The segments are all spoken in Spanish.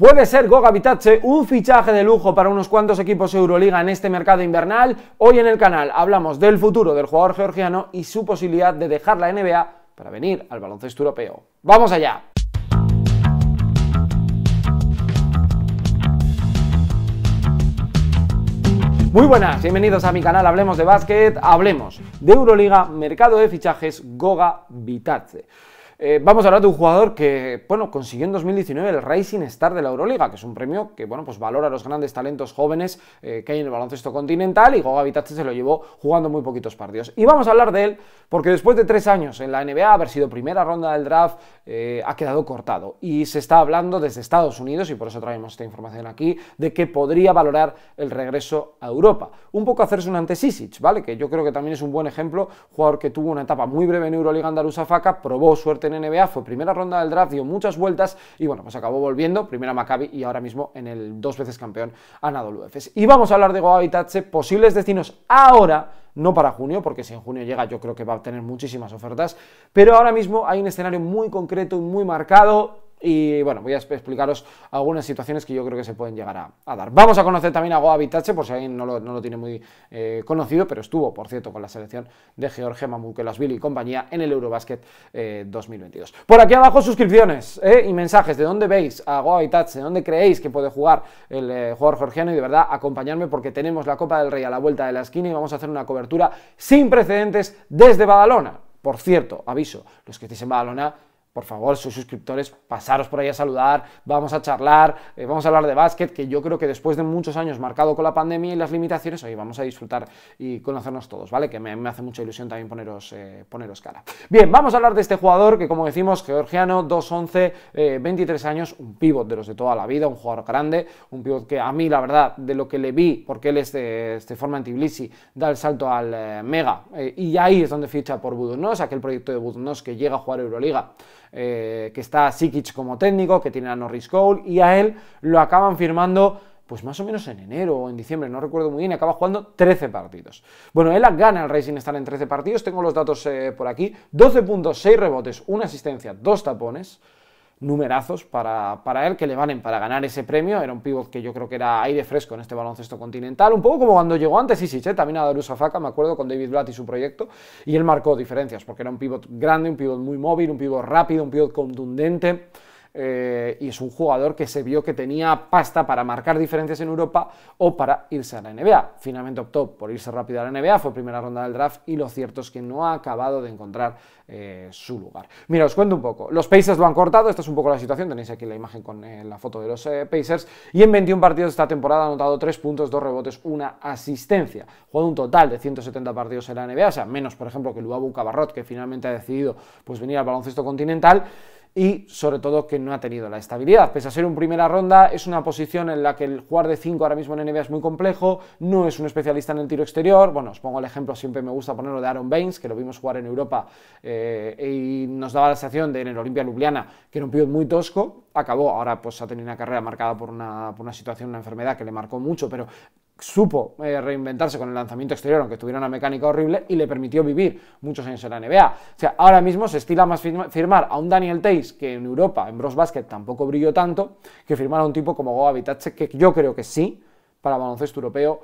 ¿Puede ser Goga Vitace un fichaje de lujo para unos cuantos equipos Euroliga en este mercado invernal? Hoy en el canal hablamos del futuro del jugador georgiano y su posibilidad de dejar la NBA para venir al baloncesto europeo. ¡Vamos allá! Muy buenas, bienvenidos a mi canal Hablemos de Básquet. Hablemos de Euroliga, mercado de fichajes, Goga Vitace. Eh, vamos a hablar de un jugador que, bueno, consiguió en 2019 el Racing Star de la Euroliga, que es un premio que, bueno, pues valora los grandes talentos jóvenes eh, que hay en el baloncesto continental y Goga Vitace se lo llevó jugando muy poquitos partidos. Y vamos a hablar de él porque después de tres años en la NBA, haber sido primera ronda del draft, eh, ha quedado cortado y se está hablando desde Estados Unidos, y por eso traemos esta información aquí, de que podría valorar el regreso a Europa. Un poco hacerse un ante ¿vale? Que yo creo que también es un buen ejemplo, jugador que tuvo una etapa muy breve en Euroliga Andaluza Faca, probó suerte en NBA, fue primera ronda del draft, dio muchas vueltas y bueno, pues acabó volviendo, primera Maccabi y ahora mismo en el dos veces campeón Anadolu Efes. Y vamos a hablar de Goa posibles destinos ahora no para junio, porque si en junio llega yo creo que va a tener muchísimas ofertas, pero ahora mismo hay un escenario muy concreto y muy marcado, y bueno, voy a explicaros algunas situaciones que yo creo que se pueden llegar a, dar. Vamos a conocer también a Goa Vitache, por si alguien no lo, tiene muy eh, conocido, pero estuvo, por cierto, con la selección de los Mamukelašvili y compañía en el Eurobasket 2022. Eh, por aquí abajo, suscripciones eh, y mensajes de dónde veis a Goa Vitache, de dónde creéis que puede jugar el jugador georgiano y de verdad acompañarme porque tenemos la Copa del Rey a la vuelta de la esquina y vamos a hacer una cobertura sin precedentes desde Badalona. Por cierto, aviso, los que estéis en Badalona por favor, sus suscriptores, pasaros por ahí a saludar, vamos a charlar, eh, vamos a hablar de básquet, que yo creo que después de muchos años marcado con la pandemia y las limitaciones, hoy vamos a disfrutar y conocernos todos, ¿vale? Que me, hace mucha ilusión también poneros, eh, poneros cara. Bien, vamos a hablar de este jugador que, como decimos, georgiano, 2'11, 11 23 años, un pívot de los de toda la vida, un jugador grande, un pivot que a mí, la verdad, de lo que le vi, porque él es de, forma en Tbilisi, da el salto al eh, Mega, y ahí es donde ficha por Budunos, aquel proyecto de Budunos que llega a jugar Euroliga. Eh, que está Sikic como técnico, que tiene a Norris Cole, y a él lo acaban firmando pues más o menos en enero o en diciembre, no recuerdo muy bien, y acaba jugando 13 partidos. Bueno, él gana el Racing estar en 13 partidos, tengo los datos eh, por aquí, 12 puntos, 6 rebotes, 1 asistencia, 2 tapones, numerazos para, para, él que le valen para ganar ese premio. Era un pivot que yo creo que era aire fresco en este baloncesto continental. Un poco como cuando llegó antes sí, ¿eh? también a Darusa faca me acuerdo, con David Blatt y su proyecto. Y él marcó diferencias porque era un pivot grande, un pivot muy móvil, un pivot rápido, un pivot contundente. Eh, y es un jugador que se vio que tenía pasta para marcar diferencias en Europa o para irse a la NBA. Finalmente optó por irse rápido a la NBA, fue primera ronda del draft y lo cierto es que no ha acabado de encontrar eh, su lugar. Mira, os cuento un poco. Los Pacers lo han cortado, esta es un poco la situación, tenéis aquí la imagen con eh, la foto de los Pacers, y en 21 partidos de esta temporada ha anotado 3 puntos, 2 rebotes, una asistencia. Jugó un total de 170 partidos en la NBA, o sea, menos por ejemplo que Luabu Cabarrot, que finalmente ha decidido pues, venir al baloncesto continental y sobre todo que no ha tenido la estabilidad. Pese a ser un primera ronda, es una posición en la que el jugar de 5 ahora mismo en NBA es muy complejo, no es un especialista en el tiro exterior, bueno, os pongo el ejemplo, siempre me gusta ponerlo de Aaron Baines, que lo vimos jugar en Europa eh, y nos daba la sensación de en el Olimpia Ljubljana, que era un pivote muy tosco, acabó, ahora pues ha tenido una carrera marcada por una, por una situación, una enfermedad que le marcó mucho, pero supo eh, reinventarse con el lanzamiento exterior, aunque tuviera una mecánica horrible, y le permitió vivir muchos años en la NBA. O sea, ahora mismo se estila más firmar a un Daniel Teis, que en Europa, en Bros Basket, tampoco brilló tanto, que firmar a un tipo como Goa Vitace, que yo creo que sí, para baloncesto europeo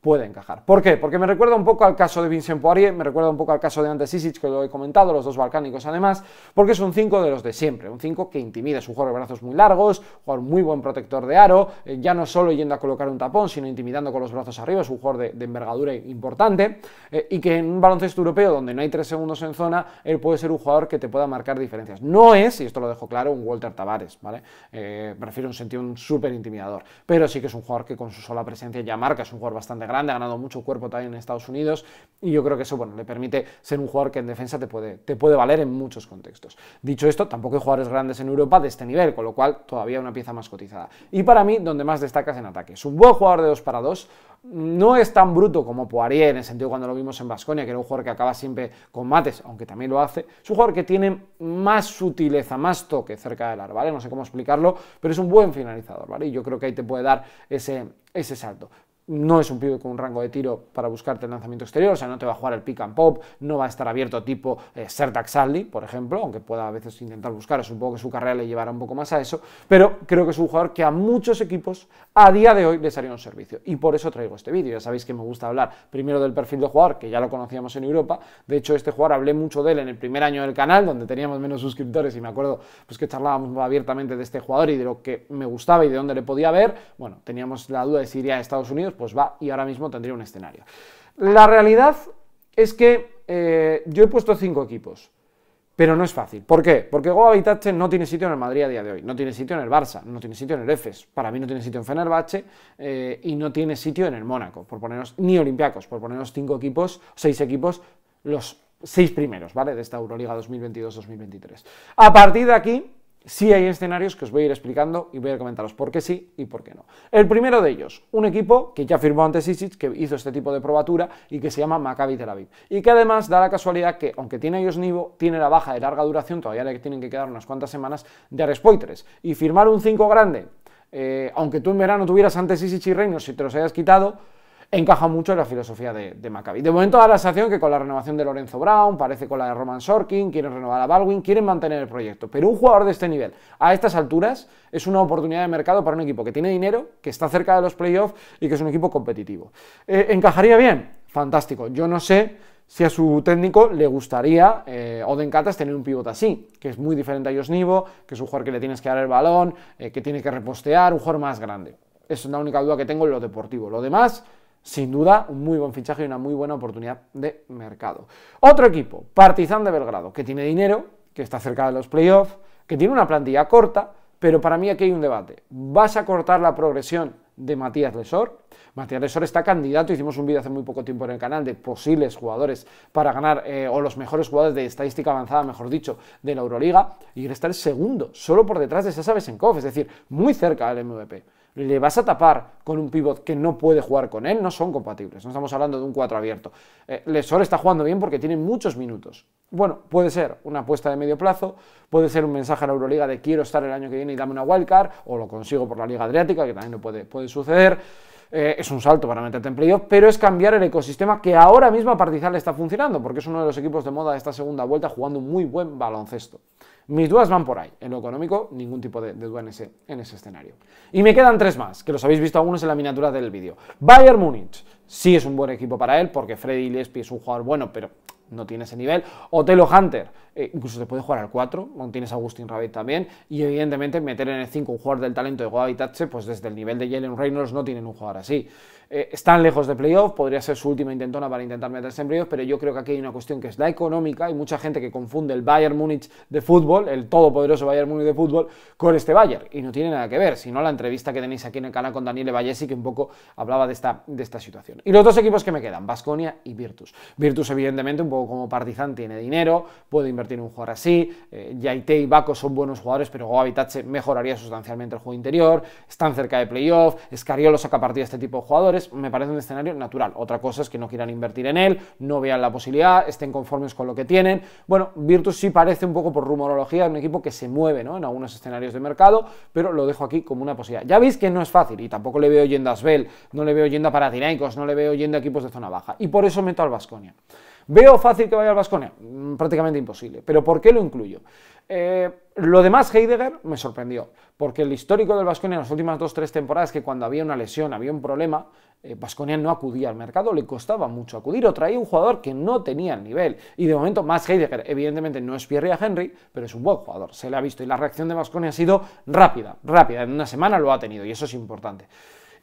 puede encajar. ¿Por qué? Porque me recuerda un poco al caso de Vincent Poirier, me recuerda un poco al caso de Ante Sisic, que lo he comentado, los dos balcánicos además, porque es un 5 de los de siempre, un 5 que intimida, es un jugador de brazos muy largos, jugador muy buen protector de aro, eh, ya no solo yendo a colocar un tapón, sino intimidando con los brazos arriba, es un jugador de, envergadura importante, eh, y que en un baloncesto europeo donde no hay 3 segundos en zona, él puede ser un jugador que te pueda marcar diferencias. No es, y esto lo dejo claro, un Walter Tavares, ¿vale? Eh, refiero a un sentido súper intimidador, pero sí que es un jugador que con su sola presencia ya marca, es un jugador bastante grande, ha ganado mucho cuerpo también en Estados Unidos y yo creo que eso bueno, le permite ser un jugador que en defensa te puede, te puede valer en muchos contextos. Dicho esto, tampoco hay jugadores grandes en Europa de este nivel, con lo cual todavía una pieza más cotizada. Y para mí, donde más destacas en ataque. Es un buen jugador de 2 para 2, no es tan bruto como Poirier, en el sentido cuando lo vimos en Vasconia que era un jugador que acaba siempre con mates, aunque también lo hace. Es un jugador que tiene más sutileza, más toque cerca del ar, ¿vale? No sé cómo explicarlo, pero es un buen finalizador, ¿vale? Y yo creo que ahí te puede dar ese, ese salto no es un pibe con un rango de tiro para buscarte el lanzamiento exterior, o sea, no te va a jugar el pick and pop, no va a estar abierto tipo eh, Sertak por ejemplo, aunque pueda a veces intentar buscar, supongo que su carrera le llevará un poco más a eso, pero creo que es un jugador que a muchos equipos a día de hoy les haría un servicio, y por eso traigo este vídeo, ya sabéis que me gusta hablar primero del perfil de jugador, que ya lo conocíamos en Europa, de hecho este jugador hablé mucho de él en el primer año del canal, donde teníamos menos suscriptores, y me acuerdo pues que charlábamos abiertamente de este jugador y de lo que me gustaba y de dónde le podía ver, bueno, teníamos la duda de si iría a Estados Unidos, pues va y ahora mismo tendría un escenario. La realidad es que eh, yo he puesto cinco equipos. Pero no es fácil. ¿Por qué? Porque Goa no tiene sitio en el Madrid a día de hoy, no tiene sitio en el Barça, no tiene sitio en el EFES, para mí no tiene sitio en Fenerbahce eh, y no tiene sitio en el Mónaco, por ponernos, ni Olympiacos, por ponernos cinco equipos, seis equipos, los seis primeros, ¿vale? De esta Euroliga 2022-2023. A partir de aquí, sí hay escenarios que os voy a ir explicando y voy a comentaros por qué sí y por qué no. El primero de ellos, un equipo que ya firmó antes que hizo este tipo de probatura y que se llama Maccabi Tel Aviv. Y que además da la casualidad que, aunque tiene ellos Nivo, tiene la baja de larga duración, todavía le tienen que quedar unas cuantas semanas de Arrespoitres. Y firmar un 5 grande, eh, aunque tú en verano tuvieras antes Isic y Reynos y te los hayas quitado, encaja mucho en la filosofía de, Maccabi. De momento da la sensación que con la renovación de Lorenzo Brown, parece con la de Roman Sorkin, quieren renovar a Baldwin, quieren mantener el proyecto. Pero un jugador de este nivel, a estas alturas, es una oportunidad de mercado para un equipo que tiene dinero, que está cerca de los playoffs y que es un equipo competitivo. Eh, ¿Encajaría bien? Fantástico. Yo no sé si a su técnico le gustaría o eh, Oden Katas tener un pivote así, que es muy diferente a Yosnivo, que es un jugador que le tienes que dar el balón, eh, que tiene que repostear, un jugador más grande. es la única duda que tengo en lo deportivo. Lo demás, sin duda, un muy buen fichaje y una muy buena oportunidad de mercado. Otro equipo, Partizan de Belgrado, que tiene dinero, que está cerca de los playoffs, que tiene una plantilla corta, pero para mí aquí hay un debate. ¿Vas a cortar la progresión de Matías Lesor? Matías Lesor está candidato, hicimos un vídeo hace muy poco tiempo en el canal de posibles jugadores para ganar, eh, o los mejores jugadores de estadística avanzada, mejor dicho, de la Euroliga, y él está el segundo, solo por detrás de Sasa Besenkov, es decir, muy cerca del MVP le vas a tapar con un pivot que no puede jugar con él, no son compatibles. No estamos hablando de un 4 abierto. Le eh, Lesor está jugando bien porque tiene muchos minutos. Bueno, puede ser una apuesta de medio plazo, puede ser un mensaje a la Euroliga de quiero estar el año que viene y dame una wildcard, o lo consigo por la Liga Adriática, que también no puede, puede suceder. Eh, es un salto para meterte en playoff, pero es cambiar el ecosistema que ahora mismo a Partizan está funcionando, porque es uno de los equipos de moda de esta segunda vuelta jugando muy buen baloncesto. Mis dudas van por ahí. En lo económico, ningún tipo de, duda en ese, escenario. Y me quedan tres más, que los habéis visto algunos en la miniatura del vídeo. Bayern Múnich. Sí es un buen equipo para él, porque Freddy Lespi es un jugador bueno, pero no tiene ese nivel. Otelo Hunter, eh, incluso te puede jugar al 4, tienes a Agustín Rabbit también, y evidentemente meter en el 5 un jugador del talento de Guavitache, pues desde el nivel de Jalen Reynolds no tienen un jugador así. Eh, están lejos de playoff, podría ser su última intentona para intentar meterse en playoff, pero yo creo que aquí hay una cuestión que es la económica, hay mucha gente que confunde el Bayern Múnich de fútbol, el todopoderoso Bayern Múnich de fútbol, con este Bayern, y no tiene nada que ver, sino la entrevista que tenéis aquí en el canal con Daniele Vallesi, que un poco hablaba de esta, de esta situación. Y los dos equipos que me quedan, Basconia y Virtus. Virtus evidentemente un poco como Partizan tiene dinero, puede invertir en un jugador así, eh, Yaite y Baco son buenos jugadores, pero Goavitache mejoraría sustancialmente el juego interior, están cerca de playoff, Escariolo saca partido a este tipo de jugadores, me parece un escenario natural. Otra cosa es que no quieran invertir en él, no vean la posibilidad, estén conformes con lo que tienen. Bueno, Virtus sí parece un poco por rumorología un equipo que se mueve en algunos escenarios de mercado, pero lo dejo aquí como una posibilidad. Ya veis que no es fácil y tampoco le veo yendo a Svel, no le veo yendo a Paratinaicos, no le veo yendo a equipos de zona baja. Y por eso meto al Vasconia. ¿Veo fácil que vaya al Vasconia? Mm, prácticamente imposible. ¿Pero por qué lo incluyo? Eh, lo demás, Heidegger me sorprendió, porque el histórico del Basconia en las últimas dos tres temporadas, que cuando había una lesión, había un problema, Basconia eh, no acudía al mercado, le costaba mucho acudir o traía un jugador que no tenía el nivel. Y de momento, más Heidegger, evidentemente no es Pierre a Henry, pero es un buen jugador, se le ha visto y la reacción de Vasconia ha sido rápida, rápida. En una semana lo ha tenido y eso es importante.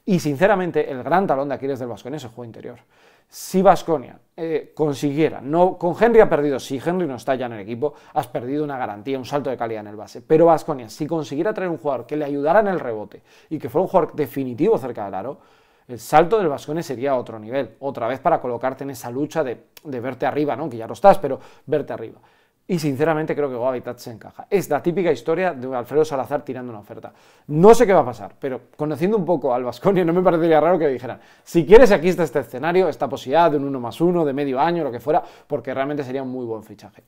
Y sinceramente, el gran talón de Aquiles del Vasconia es el juego interior. Si Vasconia eh, consiguiera, no, con Henry ha perdido, si Henry no está ya en el equipo, has perdido una garantía, un salto de calidad en el base. Pero Vasconia, si consiguiera traer un jugador que le ayudara en el rebote y que fuera un jugador definitivo cerca del aro, el salto del Vasconia sería otro nivel, otra vez para colocarte en esa lucha de, de verte arriba, ¿no? que ya lo estás, pero verte arriba. Y sinceramente creo que Go se encaja. Es la típica historia de Alfredo Salazar tirando una oferta. No sé qué va a pasar, pero conociendo un poco al Vasconio no me parecería raro que dijeran: si quieres, aquí está este escenario, esta posibilidad de un 1 más 1, de medio año, lo que fuera, porque realmente sería un muy buen fichaje.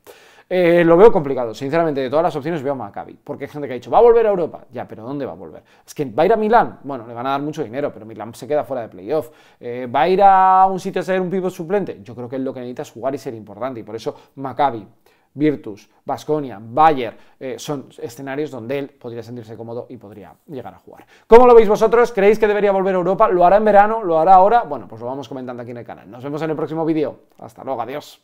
Eh, lo veo complicado, sinceramente, de todas las opciones veo a Maccabi, porque hay gente que ha dicho, va a volver a Europa, ya, pero ¿dónde va a volver? Es que va a ir a Milán, bueno, le van a dar mucho dinero, pero Milán se queda fuera de playoff, eh, va a ir a un sitio a ser un pivot suplente, yo creo que él lo que necesita es jugar y ser importante, y por eso Maccabi. Virtus, Basconia, Bayer, eh, son escenarios donde él podría sentirse cómodo y podría llegar a jugar. ¿Cómo lo veis vosotros? ¿Creéis que debería volver a Europa? ¿Lo hará en verano? ¿Lo hará ahora? Bueno, pues lo vamos comentando aquí en el canal. Nos vemos en el próximo vídeo. Hasta luego, adiós.